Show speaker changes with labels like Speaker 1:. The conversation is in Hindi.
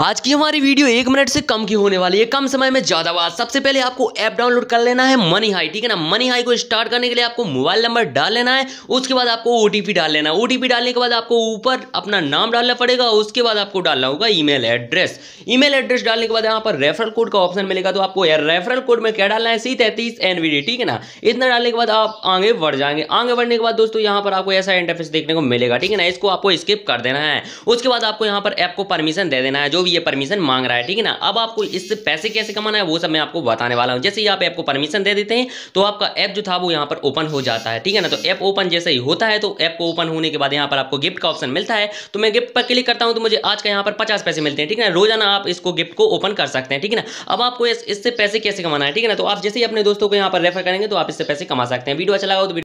Speaker 1: आज की हमारी वीडियो एक मिनट से कम की होने वाली है कम समय में ज़्यादा बात सबसे पहले आपको ऐप डाउनलोड कर लेना है मनी हाई ठीक है ना मनी हाई को स्टार्ट करने के लिए आपको मोबाइल नंबर डाल लेना है उसके बाद आपको ओ डाल लेना है ओटीपी डालने के बाद आपको ऊपर अपना नाम डालना पड़ेगा उसके बाद आपको डालना होगा मेल एड्रेस मेल एड्रेस डालने के बाद यहाँ पर रेफरल कोड का ऑप्शन मिलेगा तो आपको रेफरल कोड में क्या डालना है सी तैतीस एनवीडी ठीक है ना इतना डालने के बाद आप आगे बढ़ जाएंगे आगे बढ़ने के बाद दोस्तों यहाँ पर आपको ऐसा इंटरफेस देखने को मिलेगा ठीक है ना इसको आपको स्किप कर देना है उसके बाद आपको यहाँ पर ऐप को परमिशन दे देना है जो भी ये परमिशन मांग रहा है ठीक है ना अब आपको इससे पैसे कैसे कमाना है वो सब मैं आपको बताने वाला हूँ जैसे ही आप ऐप को परमिशन दे देते हैं तो आपका ऐप जो था वो यहाँ पर ओपन हो जाता है ठीक है ना तो ऐप ओपन जैसे ही होता है तो ऐप को ओपन होने के बाद यहाँ पर आपको गिफ्ट का ऑप्शन मिलता है तो मैं गिफ्ट पर क्लिक करता हूँ तो मुझे आज का यहाँ पर पचास पैसे मिलते हैं ठीक है ना रोजाना आप इसको गिफ्ट को ओपन कर सकते हैं ठीक है ना अब आपको इससे पैसे कैसे कमाना है ठीक है ना तो आप जैसे ही अपने दोस्तों को यहाँ पर रेफर करेंगे तो आप इससे पैसे कमा सकते हैं वीडियो अच्छा लगा तो